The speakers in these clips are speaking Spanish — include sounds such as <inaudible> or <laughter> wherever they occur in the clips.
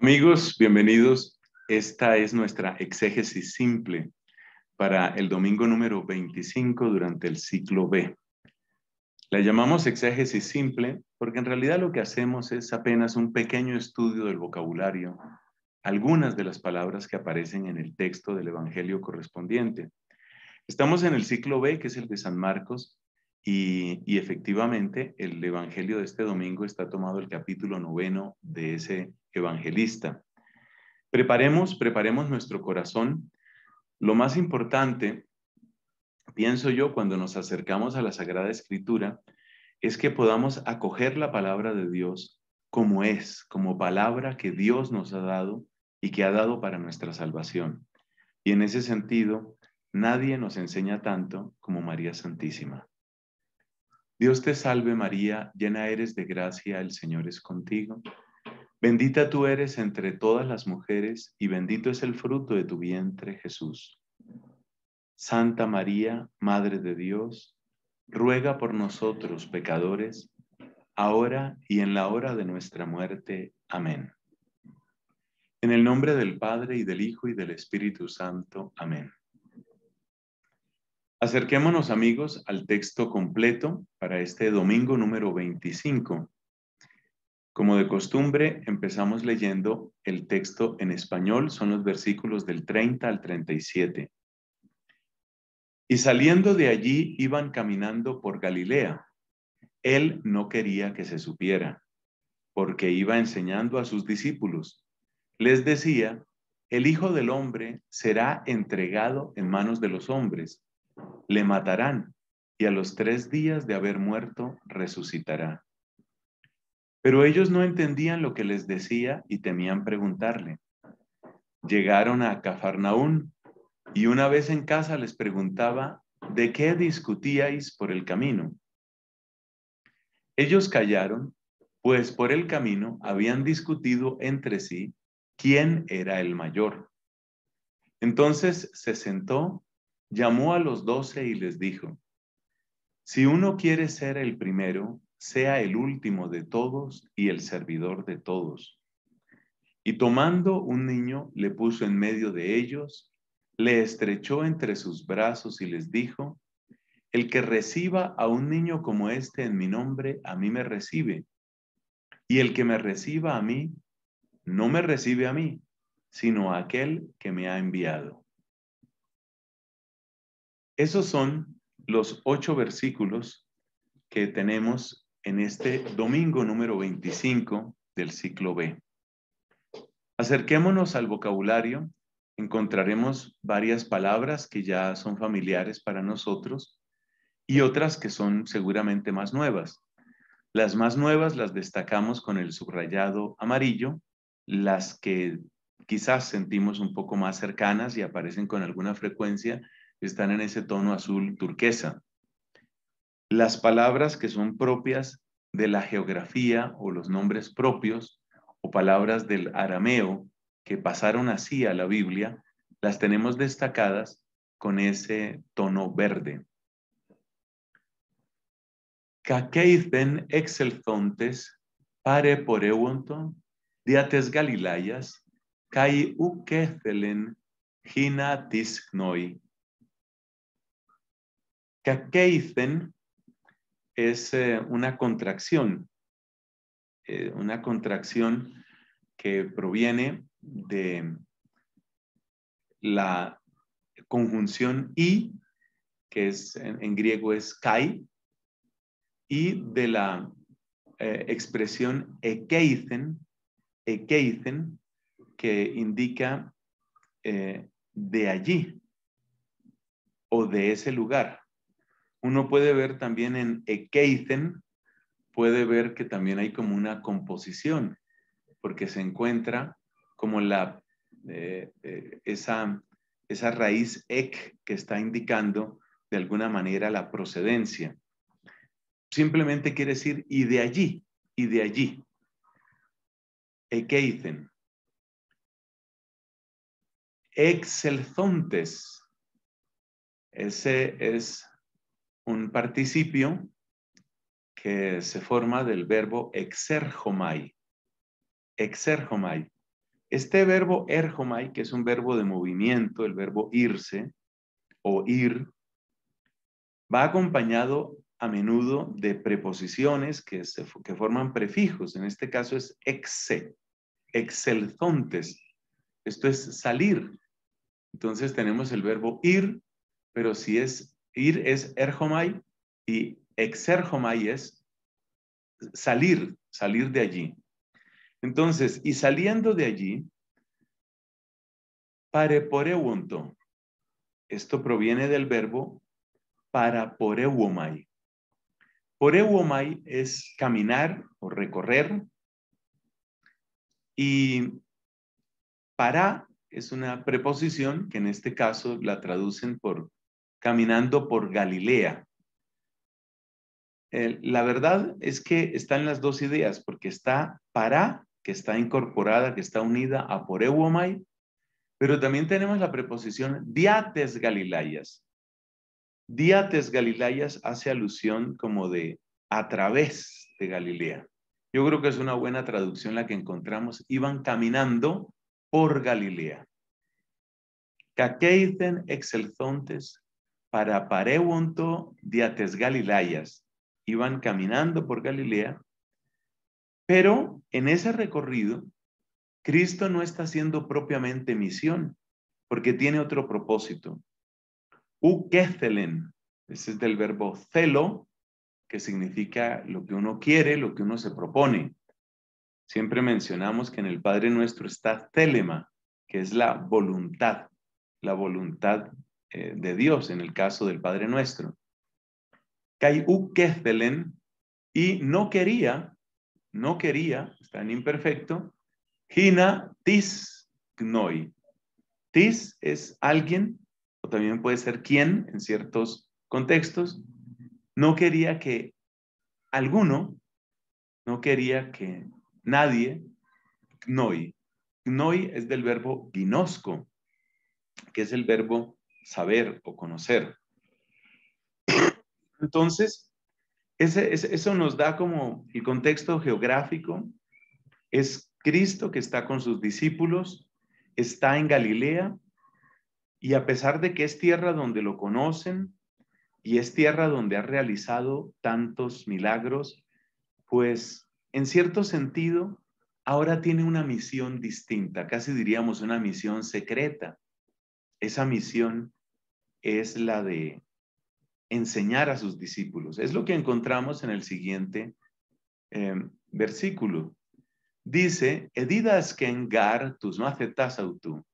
Amigos, bienvenidos. Esta es nuestra exégesis simple para el domingo número 25 durante el ciclo B. La llamamos exégesis simple porque en realidad lo que hacemos es apenas un pequeño estudio del vocabulario, algunas de las palabras que aparecen en el texto del Evangelio correspondiente. Estamos en el ciclo B, que es el de San Marcos, y, y efectivamente el Evangelio de este domingo está tomado el capítulo noveno de ese evangelista. Preparemos, preparemos nuestro corazón. Lo más importante, pienso yo, cuando nos acercamos a la Sagrada Escritura, es que podamos acoger la palabra de Dios como es, como palabra que Dios nos ha dado y que ha dado para nuestra salvación. Y en ese sentido, nadie nos enseña tanto como María Santísima. Dios te salve María, llena eres de gracia, el Señor es contigo. Bendita tú eres entre todas las mujeres y bendito es el fruto de tu vientre, Jesús. Santa María, Madre de Dios, ruega por nosotros pecadores, ahora y en la hora de nuestra muerte. Amén. En el nombre del Padre y del Hijo y del Espíritu Santo. Amén. Acerquémonos amigos al texto completo para este domingo número 25 como de costumbre, empezamos leyendo el texto en español, son los versículos del 30 al 37. Y saliendo de allí iban caminando por Galilea. Él no quería que se supiera, porque iba enseñando a sus discípulos. Les decía, el Hijo del Hombre será entregado en manos de los hombres. Le matarán y a los tres días de haber muerto resucitará. Pero ellos no entendían lo que les decía y temían preguntarle. Llegaron a Cafarnaún y una vez en casa les preguntaba, ¿de qué discutíais por el camino? Ellos callaron, pues por el camino habían discutido entre sí quién era el mayor. Entonces se sentó, llamó a los doce y les dijo, si uno quiere ser el primero, sea el último de todos y el servidor de todos. Y tomando un niño, le puso en medio de ellos, le estrechó entre sus brazos y les dijo, el que reciba a un niño como este en mi nombre, a mí me recibe. Y el que me reciba a mí, no me recibe a mí, sino a aquel que me ha enviado. Esos son los ocho versículos que tenemos en este domingo número 25 del ciclo B. Acerquémonos al vocabulario, encontraremos varias palabras que ya son familiares para nosotros y otras que son seguramente más nuevas. Las más nuevas las destacamos con el subrayado amarillo, las que quizás sentimos un poco más cercanas y aparecen con alguna frecuencia están en ese tono azul turquesa las palabras que son propias de la geografía o los nombres propios o palabras del arameo que pasaron así a la Biblia, las tenemos destacadas con ese tono verde. pare por diates galilayas, es eh, una contracción, eh, una contracción que proviene de la conjunción i, que es, en, griego es kai, y de la eh, expresión ekeithen, ekeithen, que indica de allí o de ese lugar. Uno puede ver también en Ekeithen, puede ver que también hay como una composición, porque se encuentra como la, eh, eh, esa, raíz ek que está indicando de alguna manera la procedencia. Simplemente quiere decir y de allí, y de allí. Ekeithen. Excelzontes. Ese es un participio que se forma del verbo exerjomai. Exerjomai. Este verbo erjomai, que es un verbo de movimiento, el verbo irse o ir, va acompañado a menudo de preposiciones que, que forman prefijos. En este caso es exe, exelzontes. Esto es salir. Entonces tenemos el verbo ir, pero si es Ir es erjomai y exerjomai es salir, salir de allí. Entonces, y saliendo de allí, pareporeunto. Esto proviene del verbo paraporeuomai. Poreuomai es caminar o recorrer. Y para es una preposición que en este caso la traducen por caminando por Galilea. la verdad es que están las dos ideas, porque está para, que está incorporada, que está unida a por euomai, pero también tenemos la preposición diates galilayas. Diates galilayas hace alusión como de a través de Galilea. Yo creo que es una buena traducción la que encontramos. Iban caminando por Galilea. Caqueiten excelzontes para Parewonto diates Iban caminando por Galilea, pero en ese recorrido, Cristo no está haciendo propiamente misión, porque tiene otro propósito. Ukethelen, ese es del verbo celo, que significa lo que uno quiere, lo que uno se propone. Siempre mencionamos que en el Padre Nuestro está telema, que es la voluntad, la voluntad eh, de Dios en el caso del Padre Nuestro. u Kezdelen, y no quería, no quería, está en imperfecto, tis gnoi. Tis es alguien, o también puede ser quien en ciertos contextos, no quería que alguno, no quería que nadie, Gnoi. Gnoi es del verbo ginosco, que es el verbo saber o conocer. <coughs> Entonces, eso nos da como el contexto geográfico. Es Cristo que está con sus discípulos, está en Galilea, y a pesar de que es tierra donde lo conocen y es tierra donde ha realizado tantos milagros, pues en cierto sentido ahora tiene una misión distinta, casi diríamos una misión secreta, esa misión es la de enseñar a sus discípulos. Es lo que encontramos en el siguiente em, versículo. Dice, edidasken gar tus aceptas autu.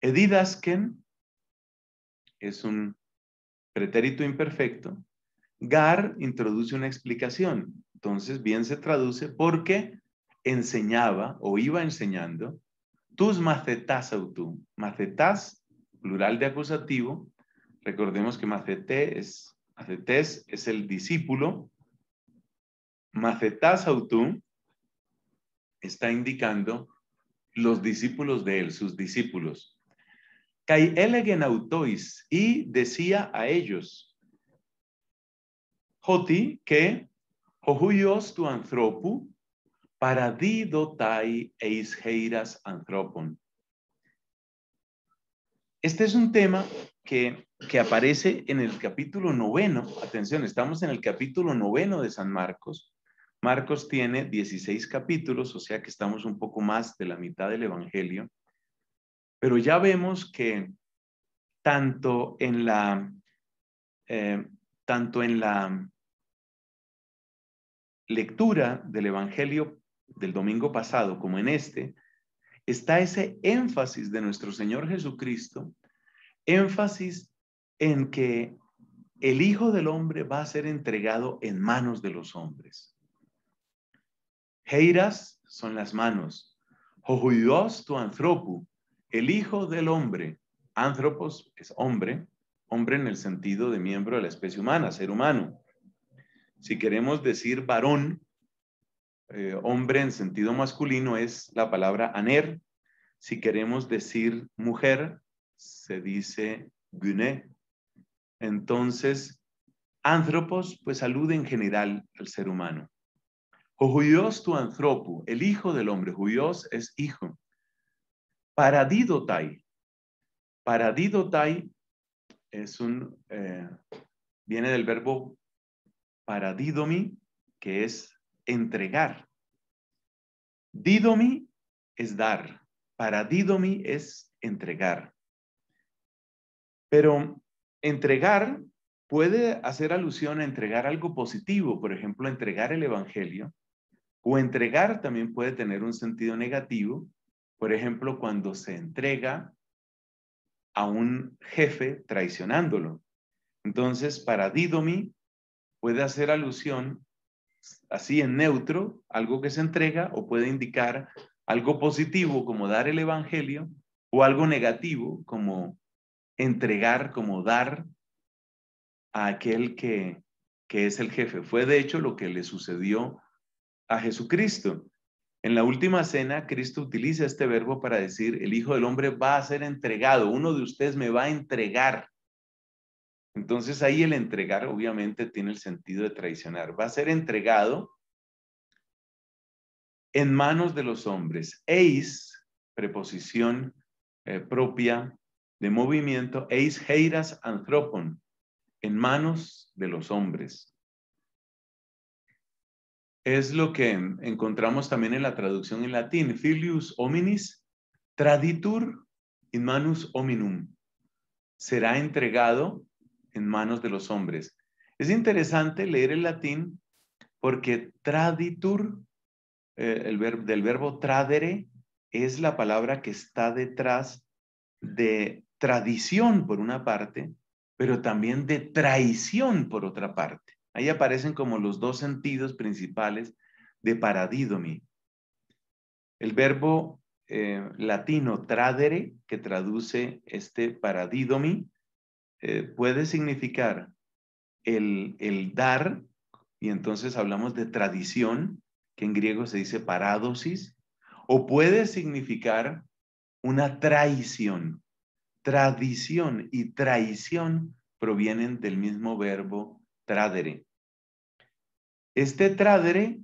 Edidasken es un pretérito imperfecto. Gar introduce una explicación. Entonces, bien se traduce porque enseñaba o iba enseñando tus macetas autum. Macetas, plural de acusativo. Recordemos que macete es, macetes es el discípulo. Macetas autum está indicando los discípulos de él, sus discípulos. Kai elegen autois, y decía a ellos, Joti, que, hojuyos tu antropu, eis eisheiras anthropon. Este es un tema que, que aparece en el capítulo noveno. Atención, estamos en el capítulo noveno de San Marcos. Marcos tiene 16 capítulos, o sea que estamos un poco más de la mitad del Evangelio. Pero ya vemos que tanto en la, eh, tanto en la lectura del Evangelio del domingo pasado como en este, está ese énfasis de nuestro Señor Jesucristo, énfasis en que el Hijo del Hombre va a ser entregado en manos de los hombres. Heiras son las manos. Jojuidos tu antropu, el Hijo del Hombre. Anthropos es hombre, hombre en el sentido de miembro de la especie humana, ser humano. Si queremos decir varón, eh, hombre en sentido masculino es la palabra aner. Si queremos decir mujer, se dice gune. Entonces, antropos, pues alude en general al ser humano. Juios tu anthropo, el hijo del hombre. juyos es hijo. Paradidotai. Paradidotai es un, eh, viene del verbo paradidomi, que es entregar. Didomi es dar. Para didomi es entregar. Pero entregar puede hacer alusión a entregar algo positivo, por ejemplo, entregar el Evangelio, o entregar también puede tener un sentido negativo, por ejemplo, cuando se entrega a un jefe traicionándolo. Entonces, para didomi puede hacer alusión así en neutro, algo que se entrega o puede indicar algo positivo como dar el Evangelio o algo negativo como entregar, como dar a aquel que, que es el jefe. Fue de hecho lo que le sucedió a Jesucristo. En la última cena, Cristo utiliza este verbo para decir, el Hijo del Hombre va a ser entregado, uno de ustedes me va a entregar. Entonces ahí el entregar obviamente tiene el sentido de traicionar. Va a ser entregado en manos de los hombres. Eis, preposición eh, propia de movimiento, eis heiras anthropon, en manos de los hombres. Es lo que encontramos también en la traducción en latín, filius hominis traditur in manus hominum. Será entregado en manos de los hombres. Es interesante leer el latín porque traditur, eh, el del verbo tradere, es la palabra que está detrás de tradición por una parte, pero también de traición por otra parte. Ahí aparecen como los dos sentidos principales de paradidomi. El verbo eh, latino tradere, que traduce este paradidomi, eh, puede significar el, dar, y entonces hablamos de tradición, que en griego se dice paradosis, o puede significar una traición. Tradición y traición provienen del mismo verbo tradere. Este tradere,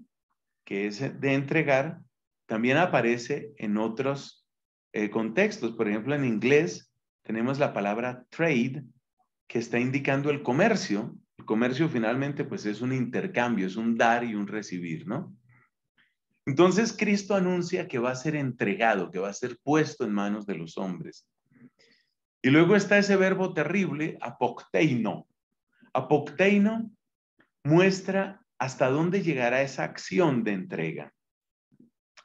que es de entregar, también aparece en otros eh, contextos. Por ejemplo, en inglés tenemos la palabra trade, que está indicando el comercio. El comercio finalmente pues es un intercambio, es un dar y un recibir, ¿no? Entonces Cristo anuncia que va a ser entregado, que va a ser puesto en manos de los hombres. Y luego está ese verbo terrible, apocteino. Apocteino muestra hasta dónde llegará esa acción de entrega.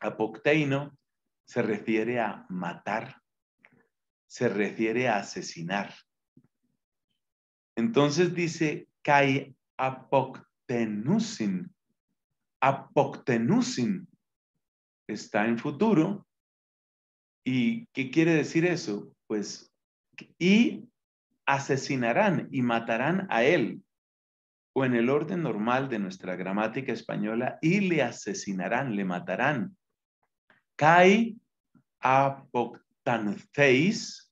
Apocteino se refiere a matar, se refiere a asesinar. Entonces dice, kai apoktenusin. Apoctenusin está en futuro. ¿Y qué quiere decir eso? Pues, y asesinarán y matarán a él, o en el orden normal de nuestra gramática española, y le asesinarán, le matarán. Kai apoctanceis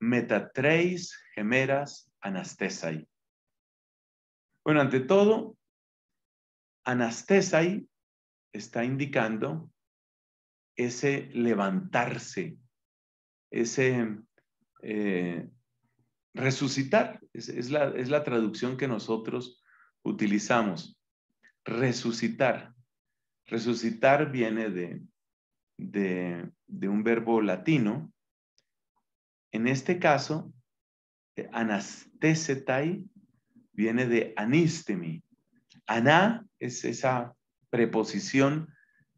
metatreis gemeras Anastesai. Bueno, ante todo, Anastesai está indicando ese levantarse, ese eh, resucitar, es, la, traducción que nosotros utilizamos. Resucitar. Resucitar viene de un verbo latino. En este caso, anastesetai viene de anistemi. Aná es esa preposición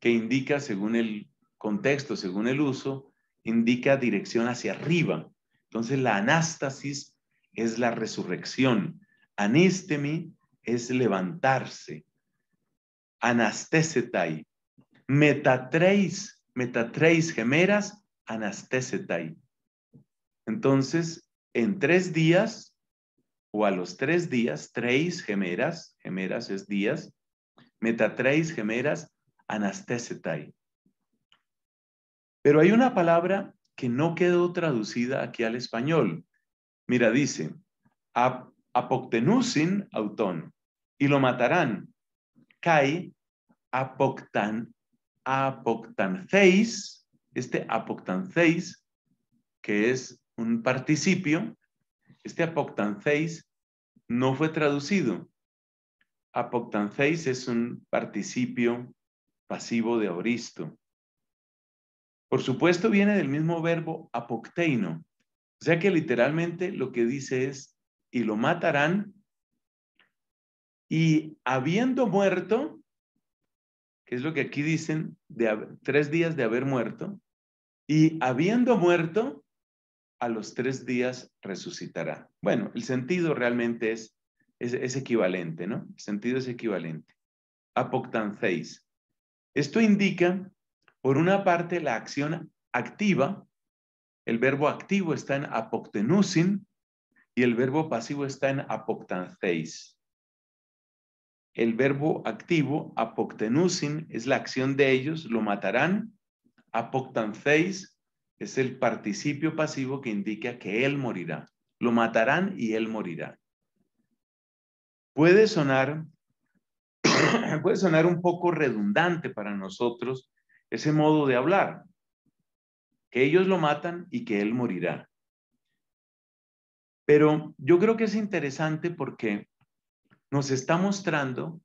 que indica, según el contexto, según el uso, indica dirección hacia arriba. Entonces la anástasis es la resurrección. Anistemi es levantarse. Anastesetai. Metatreis, metatreis gemeras, anastesetai. Entonces, en tres días o a los tres días, tres gemeras, gemeras es días, metatreis gemeras, anastesetai. Pero hay una palabra que no quedó traducida aquí al español. Mira, dice, ap apoctenusin autón y lo matarán. Kai apoctan, apoctanceis, este apoctanceis, que es un participio, este apoctanceis no fue traducido. Apoctanceis es un participio pasivo de auristo. Por supuesto, viene del mismo verbo apocteino. O sea que literalmente lo que dice es, y lo matarán, y habiendo muerto, que es lo que aquí dicen, de tres días de haber muerto, y habiendo muerto, a los tres días resucitará. Bueno, el sentido realmente es, equivalente, ¿no? El sentido es equivalente. Apoctanceis. Esto indica, por una parte, la acción activa. El verbo activo está en apoctenusin y el verbo pasivo está en apoctanceis. El verbo activo, apoctenusin, es la acción de ellos, lo matarán. Apoctanceis es el participio pasivo que indica que él morirá. Lo matarán y él morirá. Puede sonar, <coughs> puede sonar un poco redundante para nosotros ese modo de hablar, que ellos lo matan y que él morirá. Pero yo creo que es interesante porque nos está mostrando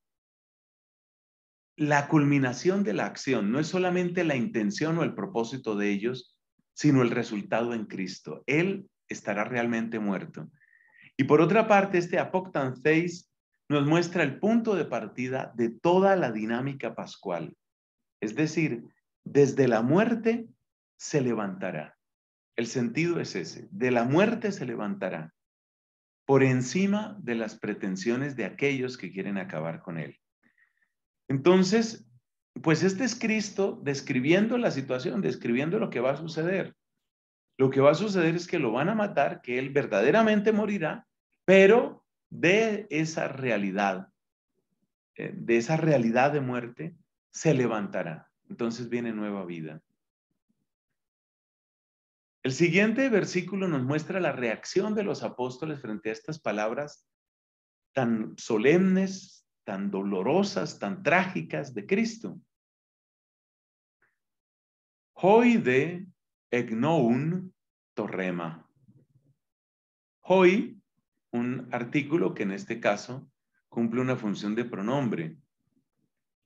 la culminación de la acción, no es solamente la intención o el propósito de ellos, sino el resultado en Cristo. Él estará realmente muerto. Y por otra parte, este 6 nos muestra el punto de partida de toda la dinámica pascual. Es decir, desde la muerte se levantará. El sentido es ese, de la muerte se levantará por encima de las pretensiones de aquellos que quieren acabar con él. Entonces, pues este es Cristo describiendo la situación, describiendo lo que va a suceder. Lo que va a suceder es que lo van a matar, que él verdaderamente morirá, pero de esa realidad, eh, de esa realidad de muerte, se levantará. Entonces viene nueva vida. El siguiente versículo nos muestra la reacción de los apóstoles frente a estas palabras tan solemnes, tan dolorosas, tan trágicas de Cristo. Hoide egnoun torrema. Hoy, un artículo que en este caso cumple una función de pronombre.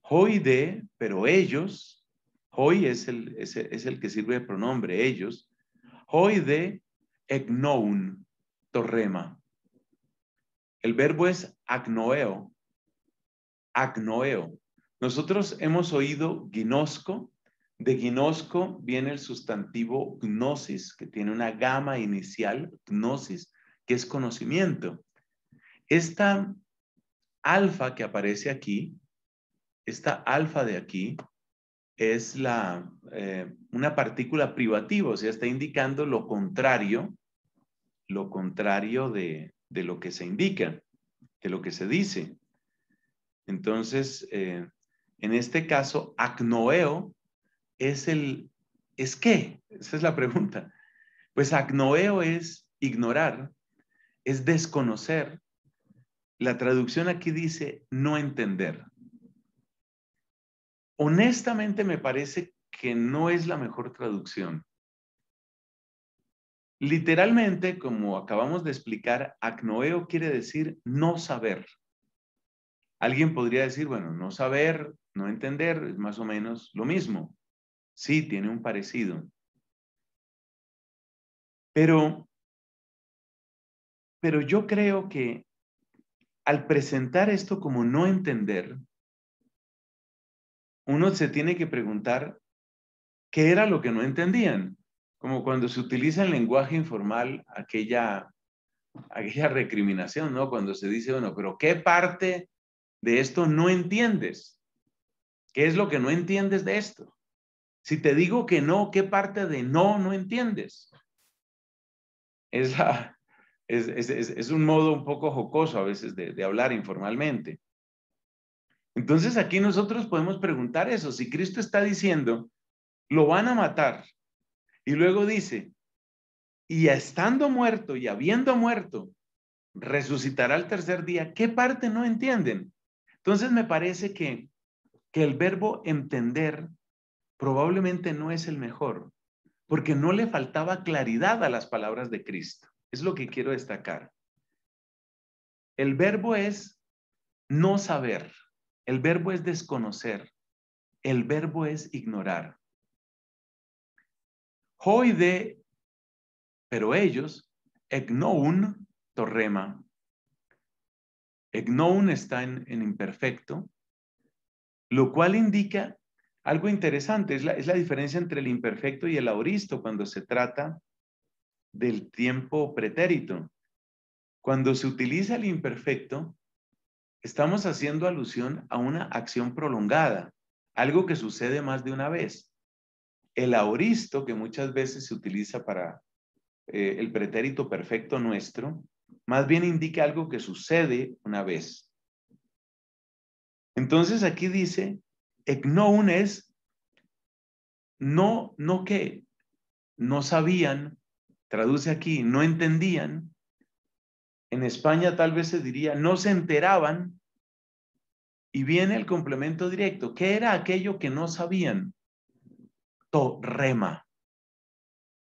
Hoy de, pero ellos, hoy es el, el que sirve de pronombre, ellos. Hoy de egnoun, torrema. El verbo es agnoeo, agnoeo. Nosotros hemos oído ginosco de gnosco viene el sustantivo gnosis, que tiene una gama inicial, gnosis, que es conocimiento. Esta alfa que aparece aquí, esta alfa de aquí, es la, eh, una partícula privativa, o sea, está indicando lo contrario, lo contrario de, lo que se indica, de lo que se dice. Entonces, eh, en este caso, acnoeo es el ¿es qué? Esa es la pregunta. Pues acnoeo es ignorar, es desconocer. La traducción aquí dice no entender. Honestamente me parece que no es la mejor traducción. Literalmente, como acabamos de explicar, acnoeo quiere decir no saber. Alguien podría decir, bueno, no saber, no entender, es más o menos lo mismo. Sí, tiene un parecido. Pero, pero yo creo que al presentar esto como no entender, uno se tiene que preguntar qué era lo que no entendían. Como cuando se utiliza en lenguaje informal aquella, aquella recriminación, ¿no? Cuando se dice, bueno, pero ¿qué parte de esto no entiendes? ¿Qué es lo que no entiendes de esto? Si te digo que no, ¿qué parte de no no entiendes? Es, un modo un poco jocoso a veces de, hablar informalmente. Entonces aquí nosotros podemos preguntar eso. Si Cristo está diciendo, lo van a matar, y luego dice, y estando muerto y habiendo muerto, resucitará el tercer día, ¿qué parte no entienden? Entonces me parece que, que el verbo entender probablemente no es el mejor, porque no le faltaba claridad a las palabras de Cristo. Es lo que quiero destacar. El verbo es no saber, el verbo es desconocer, el verbo es ignorar. Hoy de, pero ellos, egnoun, torrema. Egnoun está en, en imperfecto, lo cual indica algo interesante es la, es la diferencia entre el imperfecto y el auristo cuando se trata del tiempo pretérito. Cuando se utiliza el imperfecto, estamos haciendo alusión a una acción prolongada, algo que sucede más de una vez. El auristo, que muchas veces se utiliza para eh, el pretérito perfecto nuestro, más bien indica algo que sucede una vez. Entonces aquí dice Egnoun es no, no qué, no sabían, traduce aquí, no entendían. En España tal vez se diría, no se enteraban. Y viene el complemento directo. ¿Qué era aquello que no sabían? To rema.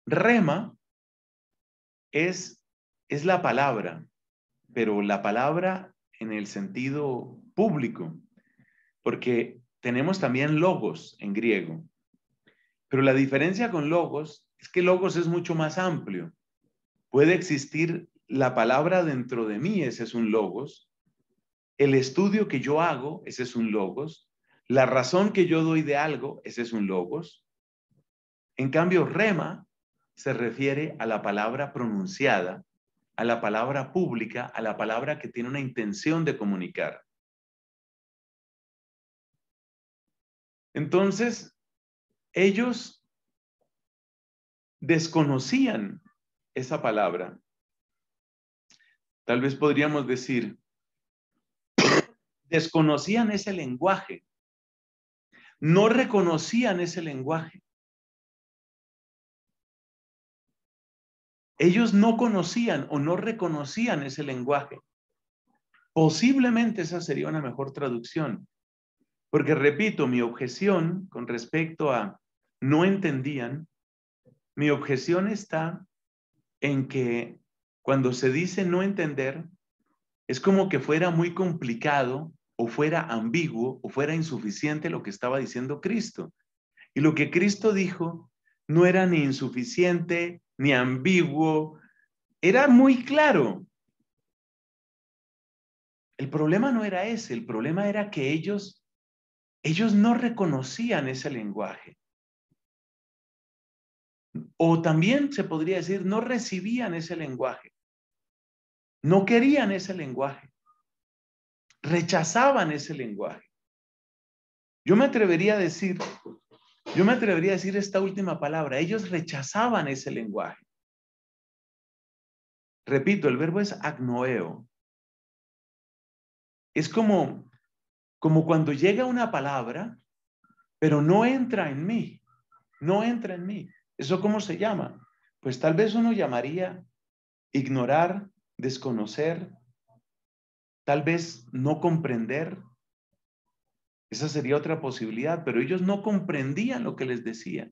Rema es, es la palabra, pero la palabra en el sentido público, porque tenemos también logos en griego. Pero la diferencia con logos es que logos es mucho más amplio. Puede existir la palabra dentro de mí, ese es un logos. El estudio que yo hago, ese es un logos. La razón que yo doy de algo, ese es un logos. En cambio, rema se refiere a la palabra pronunciada, a la palabra pública, a la palabra que tiene una intención de comunicar. Entonces, ellos desconocían esa palabra. Tal vez podríamos decir, <coughs> desconocían ese lenguaje, no reconocían ese lenguaje. Ellos no conocían o no reconocían ese lenguaje. Posiblemente esa sería una mejor traducción. Porque, repito, mi objeción con respecto a no entendían, mi objeción está en que cuando se dice no entender, es como que fuera muy complicado o fuera ambiguo o fuera insuficiente lo que estaba diciendo Cristo. Y lo que Cristo dijo no era ni insuficiente ni ambiguo, era muy claro. El problema no era ese, el problema era que ellos ellos no reconocían ese lenguaje. O también se podría decir, no recibían ese lenguaje. No querían ese lenguaje. Rechazaban ese lenguaje. Yo me atrevería a decir, yo me atrevería a decir esta última palabra. Ellos rechazaban ese lenguaje. Repito, el verbo es agnoeo. Es como como cuando llega una palabra, pero no entra en mí, no entra en mí. ¿Eso cómo se llama? Pues tal vez uno llamaría ignorar, desconocer, tal vez no comprender. Esa sería otra posibilidad, pero ellos no comprendían lo que les decía.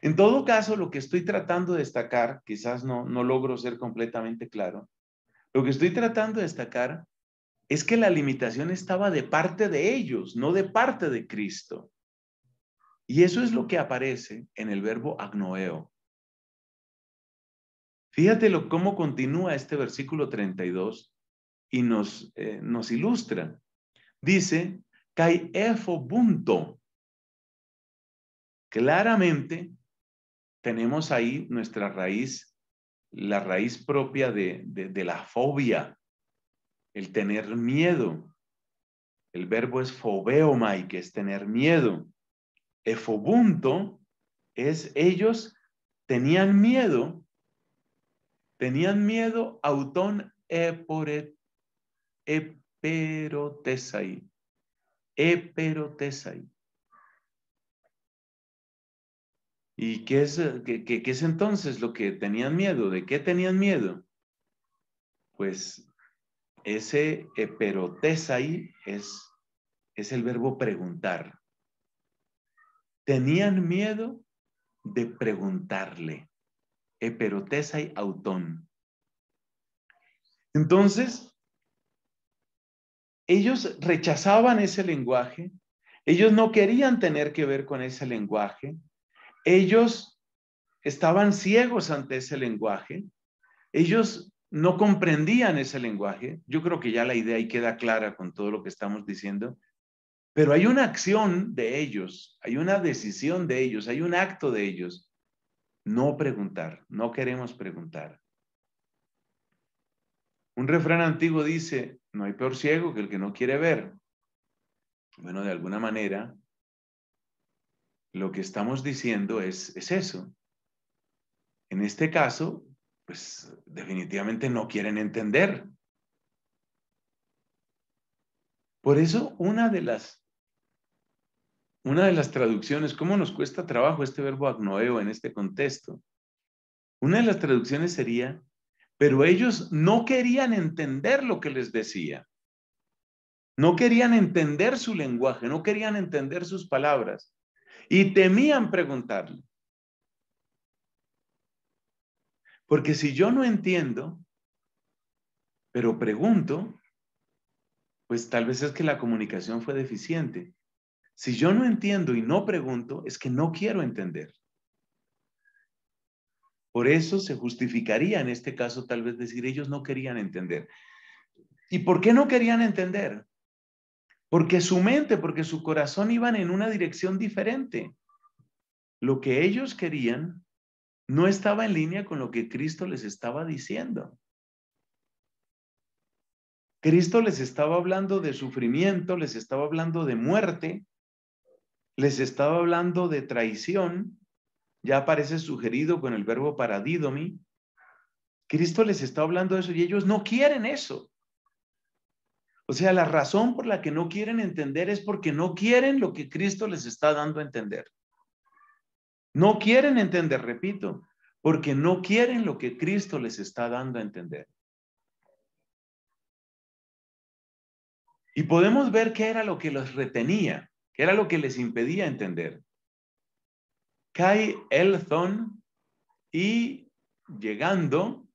En todo caso, lo que estoy tratando de destacar, quizás no, no logro ser completamente claro, lo que estoy tratando de destacar es que la limitación estaba de parte de ellos, no de parte de Cristo. Y eso es lo que aparece en el verbo agnoeo. Fíjate cómo continúa este versículo 32 y nos, eh, nos ilustra. Dice, kai efo Claramente tenemos ahí nuestra raíz, la raíz propia de la fobia, el tener miedo. El verbo es fobeomai, que es tener miedo. Efobunto es ellos tenían miedo, tenían miedo autón eporet, eperotesai, eperotesai. ¿Y qué es, qué, qué, qué es entonces lo que tenían miedo? ¿De qué tenían miedo? Pues ese heperotesai eh, es, es el verbo preguntar. Tenían miedo de preguntarle. Heperotesai eh, autón. Entonces, ellos rechazaban ese lenguaje, ellos no querían tener que ver con ese lenguaje, ellos estaban ciegos ante ese lenguaje, ellos no comprendían ese lenguaje. Yo creo que ya la idea ahí queda clara con todo lo que estamos diciendo. Pero hay una acción de ellos, hay una decisión de ellos, hay un acto de ellos. No preguntar, no queremos preguntar. Un refrán antiguo dice, no hay peor ciego que el que no quiere ver. Bueno, de alguna manera, lo que estamos diciendo es, es eso. En este caso, pues definitivamente no quieren entender. Por eso una de las una de las traducciones, ¿cómo nos cuesta trabajo este verbo agnoeo en este contexto? Una de las traducciones sería, pero ellos no querían entender lo que les decía. No querían entender su lenguaje, no querían entender sus palabras y temían preguntarle. Porque si yo no entiendo, pero pregunto, pues tal vez es que la comunicación fue deficiente. Si yo no entiendo y no pregunto, es que no quiero entender. Por eso se justificaría en este caso tal vez decir ellos no querían entender. ¿Y por qué no querían entender? Porque su mente, porque su corazón iban en una dirección diferente. Lo que ellos querían no estaba en línea con lo que Cristo les estaba diciendo. Cristo les estaba hablando de sufrimiento, les estaba hablando de muerte, les estaba hablando de traición, ya aparece sugerido con el verbo paradidomi. Cristo les está hablando de eso y ellos no quieren eso. O sea, la razón por la que no quieren entender es porque no quieren lo que Cristo les está dando a entender. No quieren entender, repito, porque no quieren lo que Cristo les está dando a entender. Y podemos ver qué era lo que los retenía, qué era lo que les impedía entender. Kai Elthon y llegando,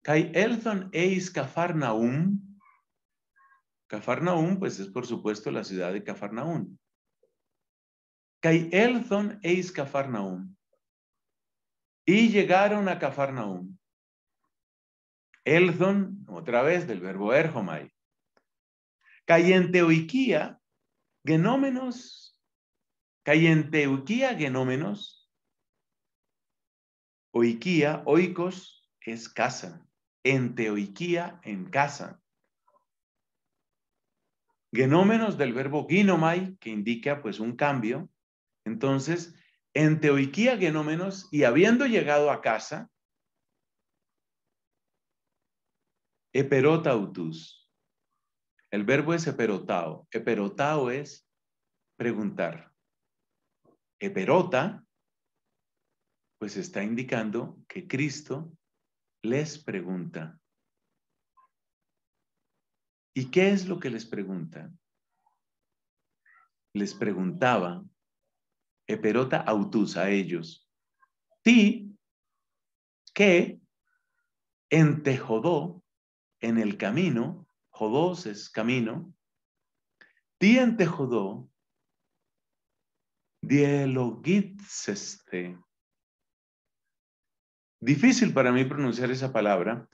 Kai Elthon eis Cafarnaum. Cafarnaum, pues es por supuesto la ciudad de Cafarnaum cay Elzon eis Cafarnaum. Y llegaron a Cafarnaum. Elzon, otra vez del verbo erjomai. Teoiquía, genómenos. Teoiquía, genómenos. Oikía oikos, es casa. Teoiquía, en casa. Genómenos del verbo ginomai, que indica pues un cambio. Entonces, en Teoiquía Genómenos y habiendo llegado a casa, eperotautus, el verbo es eperotao. Eperotao es preguntar. Eperota, pues está indicando que Cristo les pregunta. ¿Y qué es lo que les pregunta? Les preguntaba eh, perota autusa a ellos. Ti que entejodó en el camino, jodós es camino, ti entejodó este Difícil para mí pronunciar esa palabra,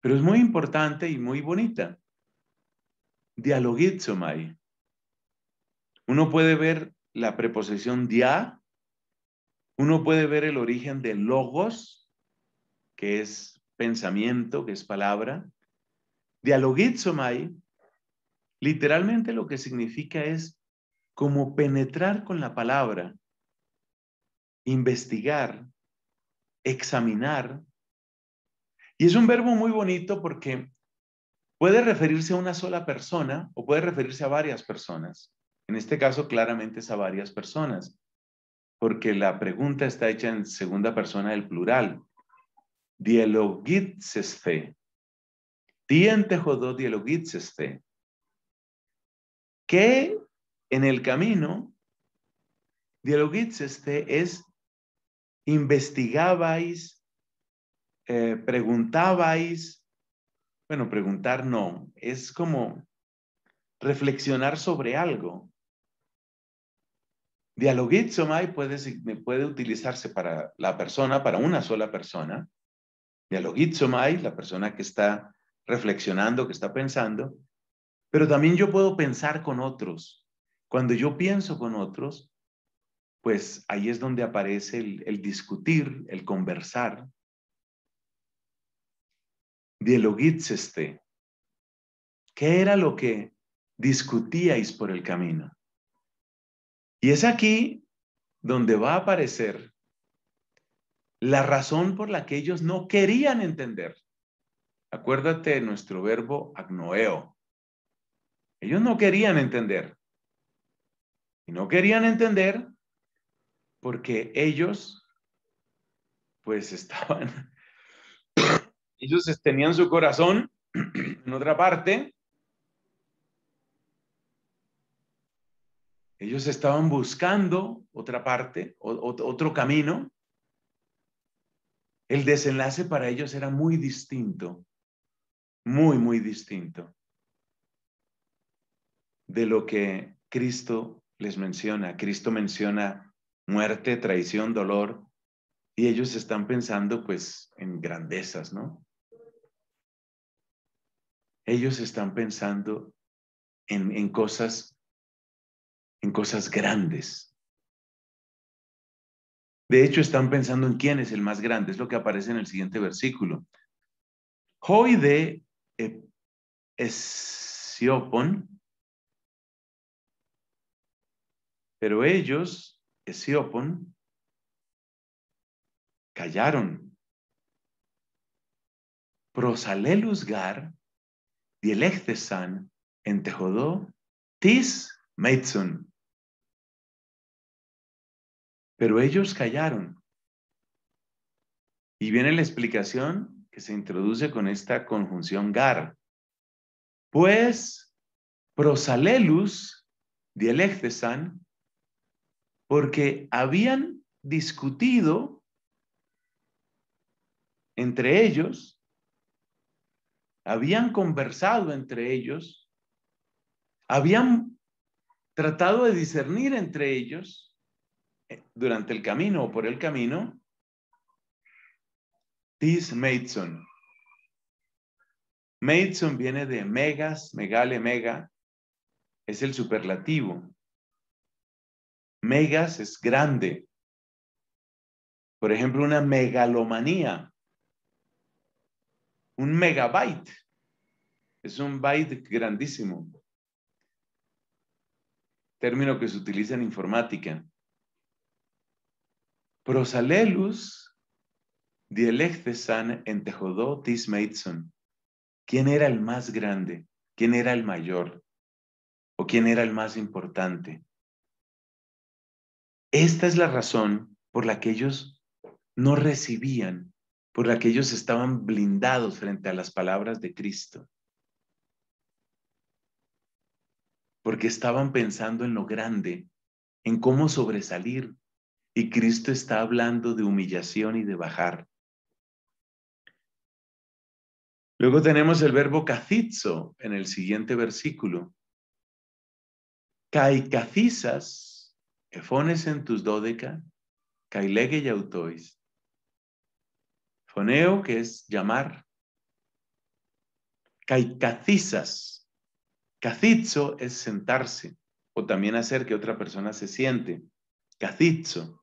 pero es muy importante y muy bonita. mai Uno puede ver la preposición dia, uno puede ver el origen de logos, que es pensamiento, que es palabra. Dialogizomai, literalmente lo que significa es como penetrar con la palabra, investigar, examinar. Y es un verbo muy bonito porque puede referirse a una sola persona o puede referirse a varias personas. En este caso, claramente es a varias personas, porque la pregunta está hecha en segunda persona del plural. Dialogitzeste. Diente jodó ¿Qué en el camino, dialogitzeste es investigabais, eh, preguntabais, bueno, preguntar no, es como reflexionar sobre algo. Dialogitzomai puede, puede utilizarse para la persona, para una sola persona. Dialogitzomai, la persona que está reflexionando, que está pensando. Pero también yo puedo pensar con otros. Cuando yo pienso con otros, pues ahí es donde aparece el, discutir, el conversar. Dialogitzeste. ¿Qué era lo que discutíais por el camino? Y es aquí donde va a aparecer la razón por la que ellos no querían entender. Acuérdate de nuestro verbo agnoeo. Ellos no querían entender. Y no querían entender porque ellos, pues estaban, <laughs> ellos tenían su corazón <clears throat> en otra parte Ellos estaban buscando otra parte, otro camino. El desenlace para ellos era muy distinto, muy, muy distinto de lo que Cristo les menciona. Cristo menciona muerte, traición, dolor, y ellos están pensando pues en grandezas, ¿no? Ellos están pensando en, en cosas en cosas grandes. De hecho, están pensando en quién es el más grande, es lo que aparece en el siguiente versículo. de e-, Esiopon, pero ellos, Esiopon, callaron. Prosaleluzgar, dielectesan, entejodó, tis meitsun. Pero ellos callaron. Y viene la explicación que se introduce con esta conjunción gar. Pues prosalelus dialectesan, porque habían discutido entre ellos, habían conversado entre ellos, habían tratado de discernir entre ellos durante el camino o por el camino, this Maidson. Maidson viene de megas, megale, mega, es el superlativo. Megas es grande. Por ejemplo, una megalomanía. Un megabyte. Es un byte grandísimo. Término que se utiliza en informática. Prosalelus en tejodotis Maitson, ¿Quién era el más grande? ¿Quién era el mayor? ¿O quién era el más importante? Esta es la razón por la que ellos no recibían, por la que ellos estaban blindados frente a las palabras de Cristo. Porque estaban pensando en lo grande, en cómo sobresalir, y Cristo está hablando de humillación y de bajar. Luego tenemos el verbo cacitzo en el siguiente versículo. Caicacizas, efones en tus dodeca, cailegue y autois. Foneo, que es llamar. Caicacizas. Cacizo es sentarse o también hacer que otra persona se siente. Cacitzo.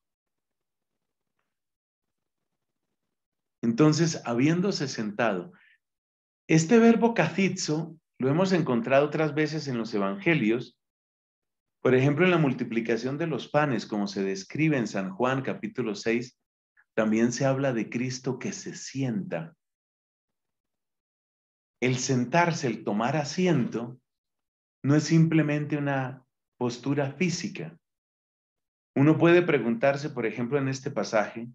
Entonces, habiéndose sentado, este verbo cacizo lo hemos encontrado otras veces en los evangelios, por ejemplo, en la multiplicación de los panes, como se describe en San Juan capítulo 6, también se habla de Cristo que se sienta. El sentarse, el tomar asiento, no es simplemente una postura física. Uno puede preguntarse, por ejemplo, en este pasaje,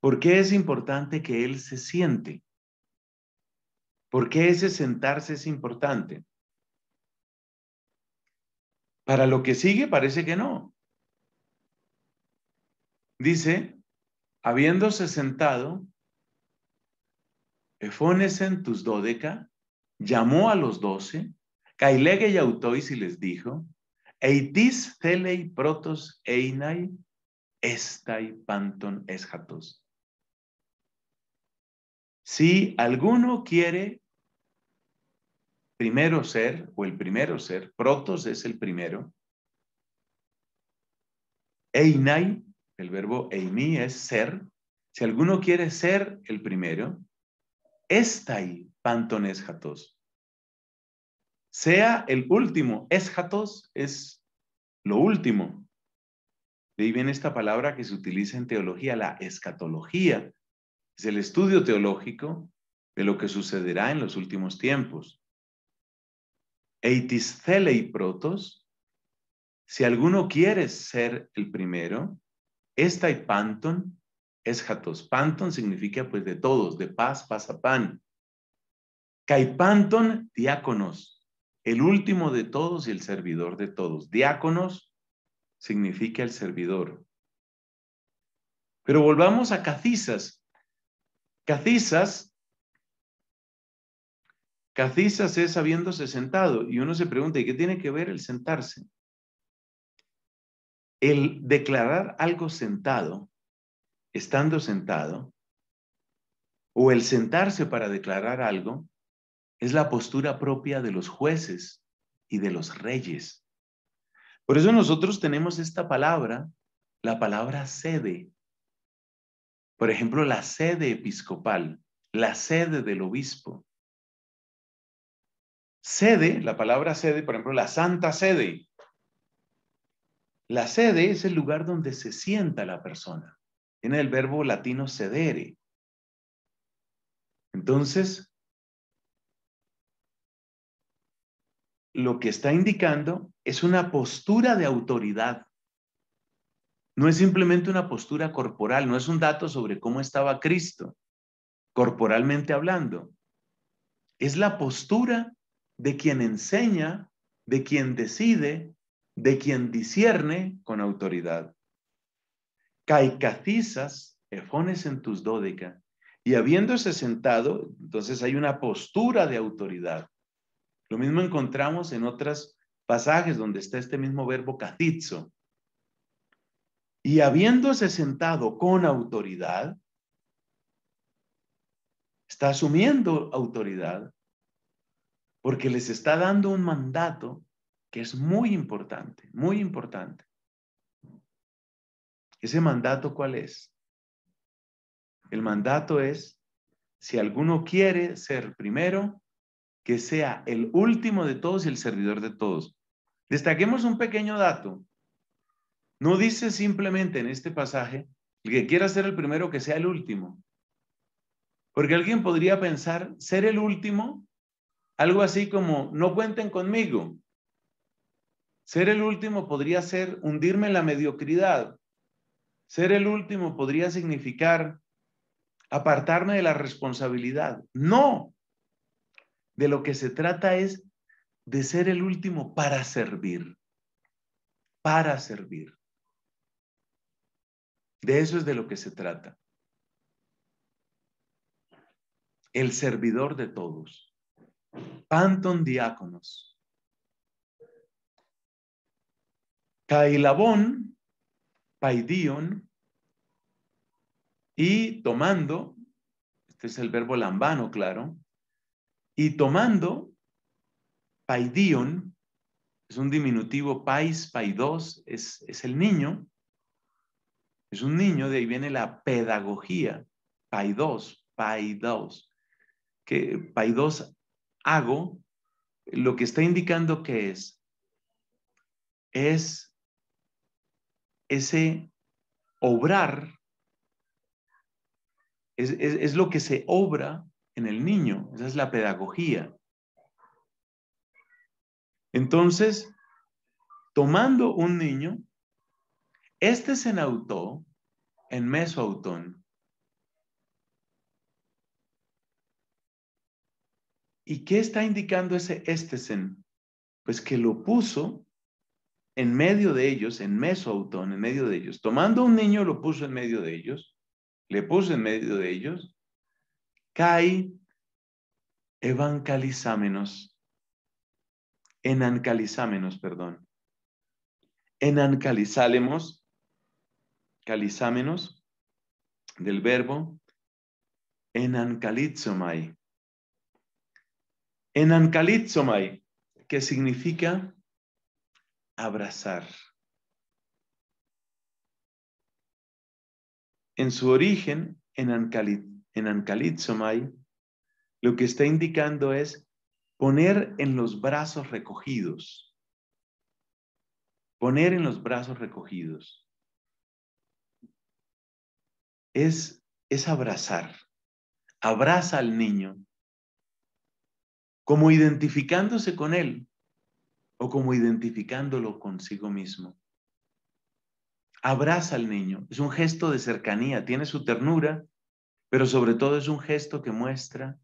¿Por qué es importante que él se siente? ¿Por qué ese sentarse es importante? Para lo que sigue parece que no. Dice, habiéndose sentado, Efonesen tus dodeca, llamó a los doce, Kailege y Autois y les dijo, Eitis telei protos einai estai panton eschatos. Si alguno quiere primero ser, o el primero ser, protos es el primero, einai, el verbo eini es ser, si alguno quiere ser el primero, estai pantones jatos. Sea el último, es es lo último. De ahí viene esta palabra que se utiliza en teología, la escatología, es el estudio teológico de lo que sucederá en los últimos tiempos. Eitis y protos, si alguno quiere ser el primero, esta y es jatos. Panton significa pues de todos, de paz a pan. Caipanton, diáconos, el último de todos y el servidor de todos. Diáconos significa el servidor. Pero volvamos a Cacisas. Cacizas. cazizas es habiéndose sentado y uno se pregunta, ¿y qué tiene que ver el sentarse? El declarar algo sentado, estando sentado, o el sentarse para declarar algo, es la postura propia de los jueces y de los reyes. Por eso nosotros tenemos esta palabra, la palabra sede. Por ejemplo, la sede episcopal, la sede del obispo. Sede, la palabra sede, por ejemplo, la santa sede. La sede es el lugar donde se sienta la persona. Tiene el verbo latino sedere. Entonces, lo que está indicando es una postura de autoridad no es simplemente una postura corporal, no es un dato sobre cómo estaba Cristo, corporalmente hablando. Es la postura de quien enseña, de quien decide, de quien disierne con autoridad. Caicatizas, efones en tus dódeca, y habiéndose sentado, entonces hay una postura de autoridad. Lo mismo encontramos en otros pasajes donde está este mismo verbo catizo, y habiéndose sentado con autoridad, está asumiendo autoridad porque les está dando un mandato que es muy importante, muy importante. ¿Ese mandato cuál es? El mandato es, si alguno quiere ser primero, que sea el último de todos y el servidor de todos. Destaquemos un pequeño dato. No dice simplemente en este pasaje, el que quiera ser el primero, que sea el último. Porque alguien podría pensar, ser el último, algo así como, no cuenten conmigo. Ser el último podría ser hundirme en la mediocridad. Ser el último podría significar apartarme de la responsabilidad. No. De lo que se trata es de ser el último para servir. Para servir. De eso es de lo que se trata. El servidor de todos. Panton diáconos. Cailabón, Paidion, y tomando, este es el verbo lambano, claro, y tomando, Paidion, es un diminutivo, pais, paidos, es, es el niño, es un niño, de ahí viene la pedagogía, Paidós, paidós. que paidos hago, lo que está indicando que es, es ese obrar, es lo que se obra en el niño, esa es la pedagogía. Entonces, tomando un niño, este autó, en mesoautón ¿Y qué está indicando ese estesen? Pues que lo puso en medio de ellos, en mesoautón, en medio de ellos. Tomando un niño, lo puso en medio de ellos, le puso en medio de ellos. Kai en enancalizámenos, perdón. Enancalizálemos calizámenos, del verbo enancalizomai. Enancalizomai, que significa abrazar. En su origen, enancalizomai, lo que está indicando es poner en los brazos recogidos. Poner en los brazos recogidos es, abrazar. Abraza al niño como identificándose con él o como identificándolo consigo mismo. Abraza al niño. Es un gesto de cercanía, tiene su ternura, pero sobre todo es un gesto que muestra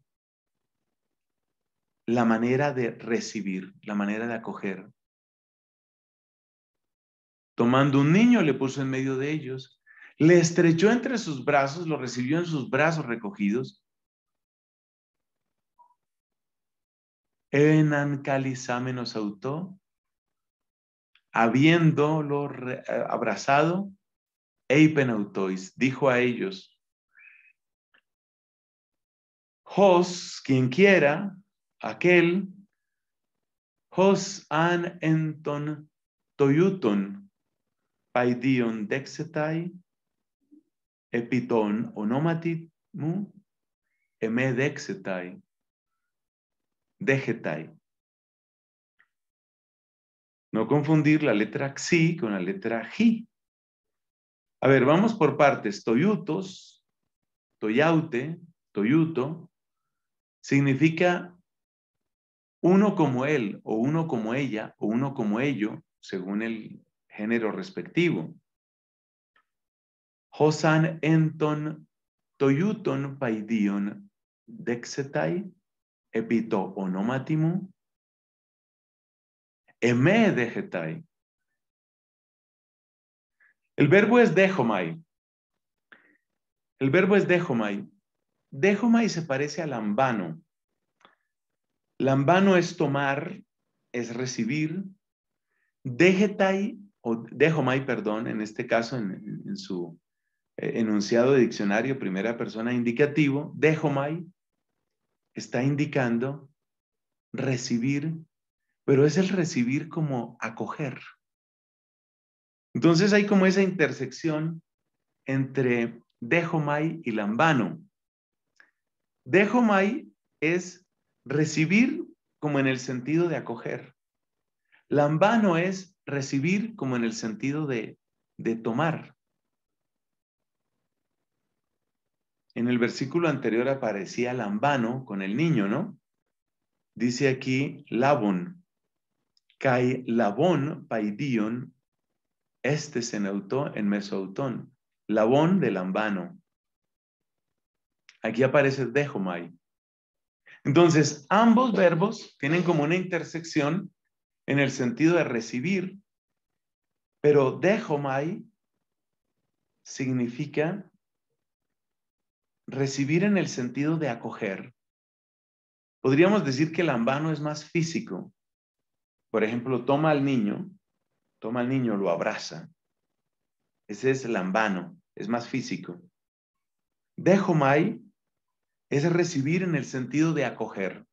la manera de recibir, la manera de acoger. Tomando un niño le puso en medio de ellos le estrechó entre sus brazos, lo recibió en sus brazos recogidos. Enan nos autó, habiéndolo eh, abrazado, autois dijo a ellos, Jos, quien quiera, aquel, Jos an enton toyuton, paidion dexetai, Epiton onomatimu emedexetai, degetai. No confundir la letra xi con la letra ji. A ver, vamos por partes. Toyutos, toyaute, toyuto, significa uno como él, o uno como ella, o uno como ello, según el género respectivo. Josan enton toyuton paidion dexetai epito onomatimu eme El verbo es dejomai. El verbo es dejomai. Dejomai se parece a lambano. Lambano es tomar, es recibir. Dejetai, o dejomai, perdón, en este caso, en su eh, enunciado de diccionario primera persona indicativo, dejomai, está indicando recibir, pero es el recibir como acoger. Entonces hay como esa intersección entre dejomai y lambano. Dejomai es recibir como en el sentido de acoger. Lambano es recibir como en el sentido de, de tomar. En el versículo anterior aparecía Lambano con el niño, ¿no? Dice aquí Labón. Kai Labón paidion, este se neutó en Mesoautón. Labón de Lambano. Aquí aparece Dejomai. Entonces, ambos verbos tienen como una intersección en el sentido de recibir, pero Dejomai significa recibir en el sentido de acoger, podríamos decir que lambano es más físico. Por ejemplo, toma al niño, toma al niño, lo abraza. Ese es el es más físico. Dejomai es recibir en el sentido de acoger,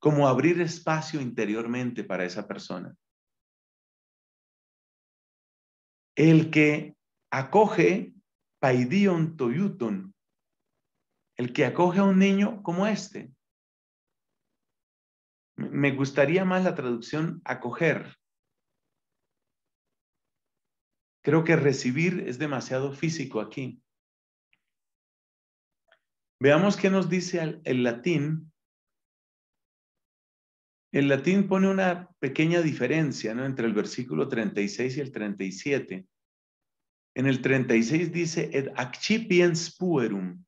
como abrir espacio interiormente para esa persona. El que acoge paidion toyuton el que acoge a un niño como este. Me gustaría más la traducción acoger. Creo que recibir es demasiado físico aquí. Veamos qué nos dice el latín. El latín pone una pequeña diferencia ¿no? entre el versículo 36 y el 37. En el 36 dice, et accipiens puerum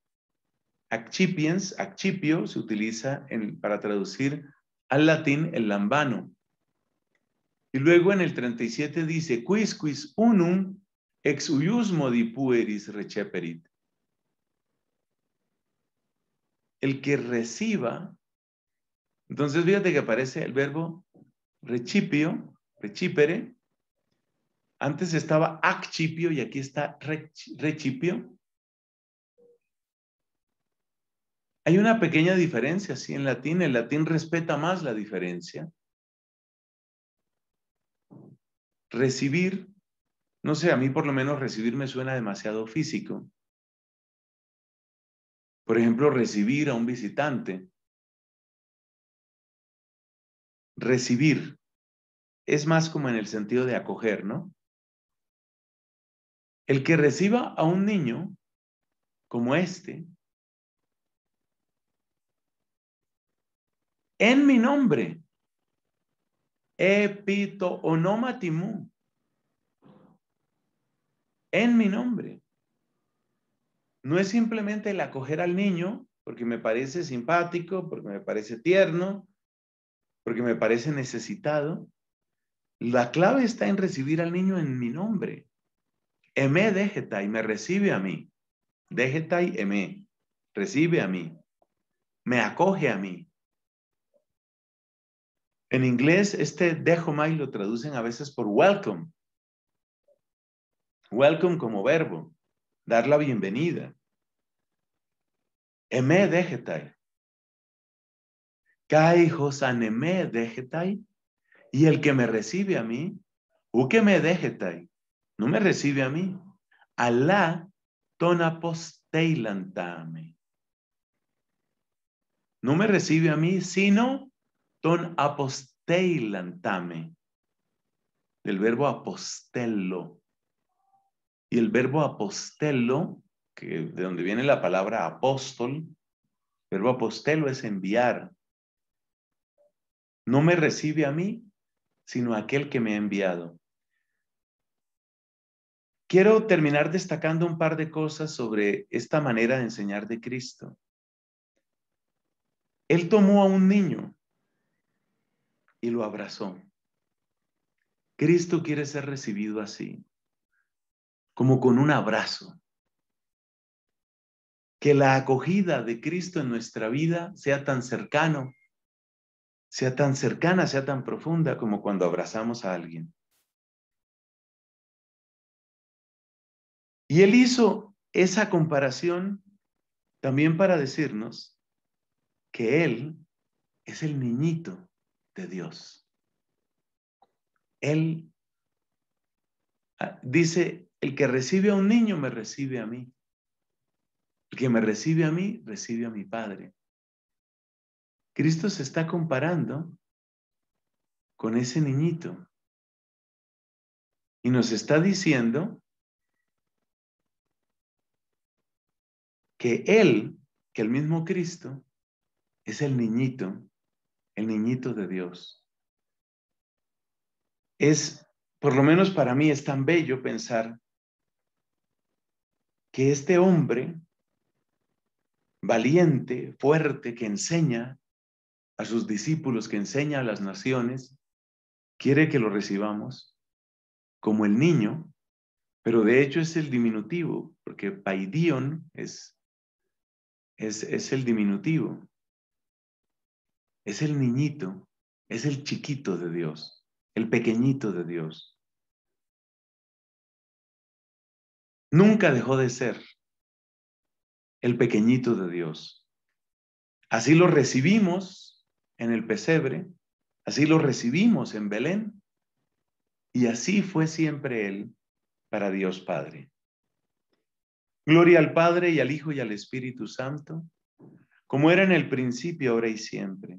accipiens, accipio, se utiliza para traducir al latín el lambano. Y luego en el 37 dice, quis quis unum ex huius modi pueris receperit. El que reciba, entonces fíjate que aparece el verbo recipio, recipere, antes estaba accipio y aquí está recipio. Hay una pequeña diferencia, sí, en latín. El latín respeta más la diferencia. Recibir, no sé, a mí por lo menos recibir me suena demasiado físico. Por ejemplo, recibir a un visitante. Recibir es más como en el sentido de acoger, ¿no? El que reciba a un niño como este, en mi nombre. Epito onomatimu. En mi nombre. No es simplemente el acoger al niño porque me parece simpático, porque me parece tierno, porque me parece necesitado. La clave está en recibir al niño en mi nombre. Eme y me recibe a mí. y eme, recibe a mí. Me acoge a mí. En inglés, este mai lo traducen a veces por welcome. Welcome como verbo, dar la bienvenida. Eme dejetai. Kai eme dejetai. Y el que me recibe a mí, u que me dejetai, no me recibe a mí. Alá tonaposteilantame. No me recibe a mí, sino Ton aposteilantame, del verbo apostello. Y el verbo apostello, que de donde viene la palabra apóstol, el verbo apostelo es enviar. No me recibe a mí, sino a aquel que me ha enviado. Quiero terminar destacando un par de cosas sobre esta manera de enseñar de Cristo. Él tomó a un niño y lo abrazó. Cristo quiere ser recibido así, como con un abrazo. Que la acogida de Cristo en nuestra vida sea tan cercano, sea tan cercana, sea tan profunda como cuando abrazamos a alguien. Y él hizo esa comparación también para decirnos que él es el niñito Dios. Él ah, dice, el que recibe a un niño me recibe a mí. El que me recibe a mí, recibe a mi Padre. Cristo se está comparando con ese niñito y nos está diciendo que Él, que el mismo Cristo, es el niñito el niñito de Dios. Es, por lo menos para mí, es tan bello pensar que este hombre valiente, fuerte, que enseña a sus discípulos, que enseña a las naciones, quiere que lo recibamos como el niño, pero de hecho es el diminutivo, porque paidion es, es, es el diminutivo es el niñito, es el chiquito de Dios, el pequeñito de Dios. Nunca dejó de ser el pequeñito de Dios. Así lo recibimos en el pesebre, así lo recibimos en Belén, y así fue siempre Él para Dios Padre. Gloria al Padre y al Hijo y al Espíritu Santo, como era en el principio, ahora y siempre,